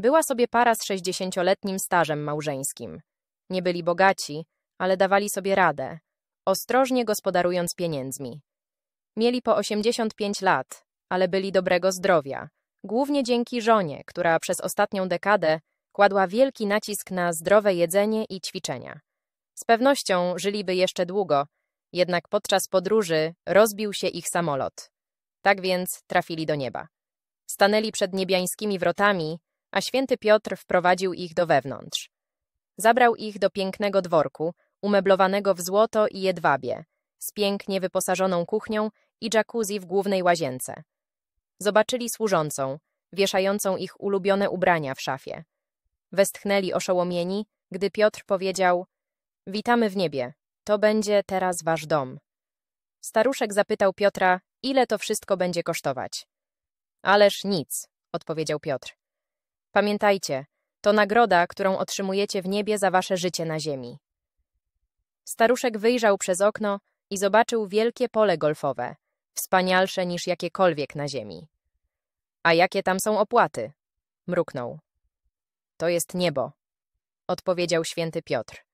Była sobie para z sześćdziesięcioletnim stażem małżeńskim. Nie byli bogaci, ale dawali sobie radę, ostrożnie gospodarując pieniędzmi. Mieli po 85 lat, ale byli dobrego zdrowia, głównie dzięki żonie, która przez ostatnią dekadę kładła wielki nacisk na zdrowe jedzenie i ćwiczenia. Z pewnością żyliby jeszcze długo, jednak podczas podróży rozbił się ich samolot. Tak więc trafili do nieba. Stanęli przed niebiańskimi wrotami a święty Piotr wprowadził ich do wewnątrz. Zabrał ich do pięknego dworku, umeblowanego w złoto i jedwabie, z pięknie wyposażoną kuchnią i jacuzzi w głównej łazience. Zobaczyli służącą, wieszającą ich ulubione ubrania w szafie. Westchnęli oszołomieni, gdy Piotr powiedział – Witamy w niebie, to będzie teraz wasz dom. Staruszek zapytał Piotra, ile to wszystko będzie kosztować. Ależ nic, odpowiedział Piotr. Pamiętajcie, to nagroda, którą otrzymujecie w niebie za wasze życie na ziemi. Staruszek wyjrzał przez okno i zobaczył wielkie pole golfowe, wspanialsze niż jakiekolwiek na ziemi. A jakie tam są opłaty? Mruknął. To jest niebo, odpowiedział święty Piotr.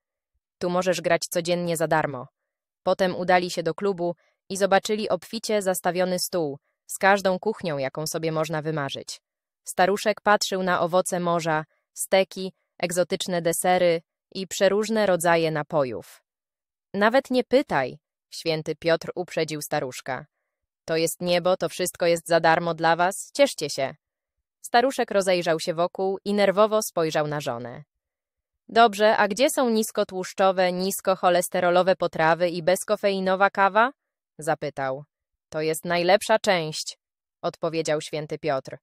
Tu możesz grać codziennie za darmo. Potem udali się do klubu i zobaczyli obficie zastawiony stół z każdą kuchnią, jaką sobie można wymarzyć. Staruszek patrzył na owoce morza, steki, egzotyczne desery i przeróżne rodzaje napojów. Nawet nie pytaj, święty Piotr uprzedził staruszka. To jest niebo, to wszystko jest za darmo dla was, cieszcie się. Staruszek rozejrzał się wokół i nerwowo spojrzał na żonę. Dobrze, a gdzie są niskotłuszczowe, niskocholesterolowe potrawy i bezkofeinowa kawa? Zapytał. To jest najlepsza część, odpowiedział święty Piotr.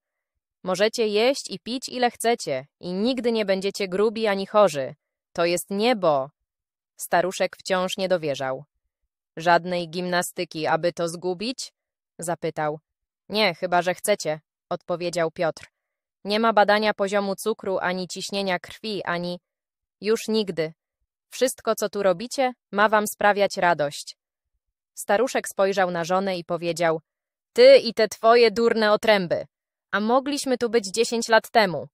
Możecie jeść i pić ile chcecie i nigdy nie będziecie grubi ani chorzy. To jest niebo. Staruszek wciąż nie dowierzał. Żadnej gimnastyki, aby to zgubić? Zapytał. Nie, chyba że chcecie, odpowiedział Piotr. Nie ma badania poziomu cukru, ani ciśnienia krwi, ani... Już nigdy. Wszystko, co tu robicie, ma wam sprawiać radość. Staruszek spojrzał na żonę i powiedział Ty i te twoje durne otręby. A mogliśmy tu być 10 lat temu.